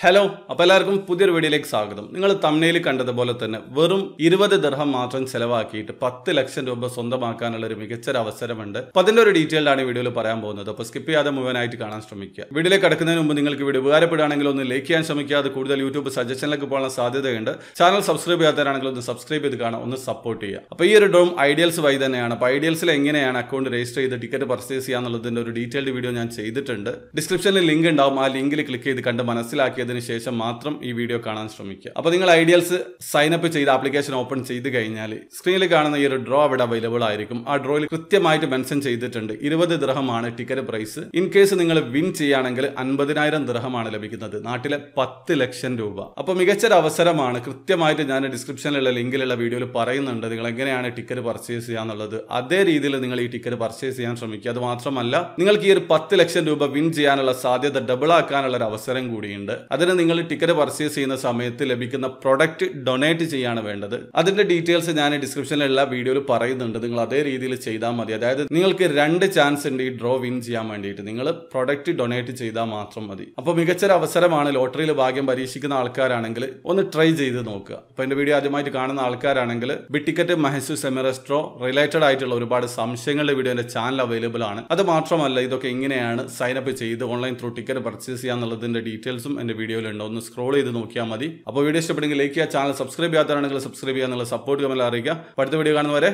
hello അപ്പോൾ എല്ലാവർക്കും പുതിയൊരു വീഡിയോയിലേക്ക് സ്വാഗതം നിങ്ങൾ തമിഴിൽ കണ്ടതുപോലെ തന്നെ വെറും ഇരുപത് ദർഹം മാത്രം ചെലവാക്കിയിട്ട് പത്ത് ലക്ഷം രൂപ സ്വന്തമാക്കാനുള്ള ഒരു മികച്ചൊരു അവസരമുണ്ട് അപ്പൊ അതിന്റെ ഒരു ഡീറ്റെയിലാണ് ഈ വീഡിയോയിൽ പറയാൻ പോകുന്നത് അപ്പോൾ സ്കിപ്പ് ചെയ്യാതെ മുഴുവനായിട്ട് കാണാൻ ശ്രമിക്കുക വീഡിയോയിലേക്ക് കടക്കുന്നതിന് മുമ്പ് നിങ്ങൾക്ക് വീഡിയോ ഉപകാരപ്പെടുകയാണെങ്കിൽ ഒന്ന് ലൈക്ക് ചെയ്യാൻ ശ്രമിക്കുക അത് കൂടുതൽ യൂട്യൂബ് സജഷനിലേക്ക് പോകാൻ സാധ്യതയുണ്ട് ചാനൽ സബ്സ്ക്രൈബ് ചെയ്യാത്തവരാണെങ്കിൽ ഒന്ന് സബ്സ്ക്രൈബ് ചെയ്ത് കാണാം ഒന്ന് സപ്പോർട്ട് ചെയ്യുക അപ്പോൾ ഈ ഒരു ഡ്രോം ഐഡിയൽസ് വഴി തന്നെയാണ് അപ്പോൾ ഐഡിയൽസിൽ എങ്ങനെയാണ് അക്കൗണ്ട് രജിസ്റ്റർ ചെയ്ത് ടിക്കറ്റ് പർച്ചേസ് ചെയ്യാന്നുള്ളതിന്റെ ഒരു ഡീറ്റെയിൽഡ് വീഡിയോ ഞാൻ ചെയ്തിട്ടുണ്ട് ഡിസ്ക്രിപ്ഷനിൽ ലിങ്ക് ഉണ്ടാവും ആ ലിങ്കിൽ ക്ലിക്ക് ചെയ്ത് കണ്ട് മനസ്സിലാക്കിയത് പൂർത്തിയാക്കിയതിന് ശേഷം മാത്രം ഈ വീഡിയോ കാണാൻ ശ്രമിക്കുക അപ്പോൾ നിങ്ങൾ ഐഡിയൽസ് സൈനപ്പ് ചെയ്ത് ആപ്ലിക്കേഷൻ ഓപ്പൺ ചെയ്ത് കഴിഞ്ഞാൽ സ്ക്രീനിൽ കാണുന്ന ഈ ഒരു ഡ്രോ അവിടെ അവൈലബിൾ ആയിരിക്കും ആ ഡ്രോയിൽ കൃത്യമായിട്ട് മെൻഷൻ ചെയ്തിട്ടുണ്ട് ഇരുപത് ദൃഹമാണ് ടിക്കറ്റ് പ്രൈസ് ഇൻ കേസ് നിങ്ങൾ വിൻ ചെയ്യുകയാണെങ്കിൽ അൻപതിനായിരം ദൃഹമാണ് ലഭിക്കുന്നത് നാട്ടിലെ പത്ത് ലക്ഷം രൂപ അപ്പോൾ മികച്ചൊരു അവസരമാണ് കൃത്യമായിട്ട് ഞാൻ ഡിസ്ക്രിപ്ഷനിലുള്ള ലിങ്കിലുള്ള വീഡിയോയിൽ പറയുന്നുണ്ട് നിങ്ങൾ എങ്ങനെയാണ് ടിക്കറ്റ് പർച്ചേസ് ചെയ്യാന്നുള്ളത് അതേ രീതിയിൽ നിങ്ങൾ ഈ ടിക്കറ്റ് പർച്ചേസ് ചെയ്യാൻ ശ്രമിക്കുക അത് മാത്രമല്ല നിങ്ങൾക്ക് ഈ ഒരു പത്ത് ലക്ഷം രൂപ വിൻ ചെയ്യാനുള്ള സാധ്യത ഡബിൾ ആക്കാനുള്ള ഒരു അവസരം കൂടിയുണ്ട് അതിന് നിങ്ങൾ ടിക്കറ്റ് പർച്ചേസ് ചെയ്യുന്ന സമയത്ത് ലഭിക്കുന്ന പ്രൊഡക്റ്റ് ഡൊണേറ്റ് ചെയ്യാണ് വേണ്ടത് അതിന്റെ ഡീറ്റെയിൽസ് ഞാൻ ഡിസ്ക്രിപ്ഷനിലുള്ള വീഡിയോയിൽ പറയുന്നുണ്ട് നിങ്ങൾ അതേ രീതിയിൽ ചെയ്താൽ മതി അതായത് നിങ്ങൾക്ക് രണ്ട് ചാൻസ് ഉണ്ട് ഈ ഡ്രോ വിൻ ചെയ്യാൻ വേണ്ടിയിട്ട് നിങ്ങൾ പ്രൊഡക്റ്റ് ഡൊണേറ്റ് ചെയ്താൽ മാത്രം മതി അപ്പോൾ മികച്ചൊരു അവസരമാണ് ലോട്ടറിയിൽ ഭാഗ്യം പരീക്ഷിക്കുന്ന ആൾക്കാരാണെങ്കിൽ ഒന്ന് ട്രൈ ചെയ്ത് നോക്കുക അപ്പോൾ എന്റെ വീഡിയോ ആദ്യമായിട്ട് കാണുന്ന ആൾക്കാരാണെങ്കിൽ ടിക്കറ്റ് മഹസു സെമിറസ്ട്രോ റിലേറ്റഡ് ആയിട്ടുള്ള ഒരുപാട് സംശയങ്ങളുടെ വീഡിയോ എന്റെ ചാനൽ അവൈലബിൾ ആണ് അത് മാത്രമല്ല ഇതൊക്കെ എങ്ങനെയാണ് സൈൻ അപ്പ് ചെയ്ത് ഓൺലൈൻ ത്രൂ ടിക്കറ്റ് പർച്ചേസ് ചെയ്യാന്നുള്ളതിന്റെ ഡീറ്റെയിൽസും എന്റെ ഉണ്ടോ ഒന്ന് സ്ക്രോൾ ചെയ്ത് നോക്കിയാൽ മതി അപ്പോൾ വീഡിയോ ഇഷ്ടപ്പെടുമെങ്കിൽ ലൈക്ക് ചെയ്യുക ചാനൽ സബ്സ്ക്രൈബ് ചെയ്യാത്തവരാണെങ്കിൽ സബ്സ്ക്രൈബ് ചെയ്യാനുള്ള സപ്പോർട്ട് കമൽ അറിയിക്കുക അടുത്ത വീഡിയോ കാണുന്നവരെ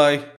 ബൈ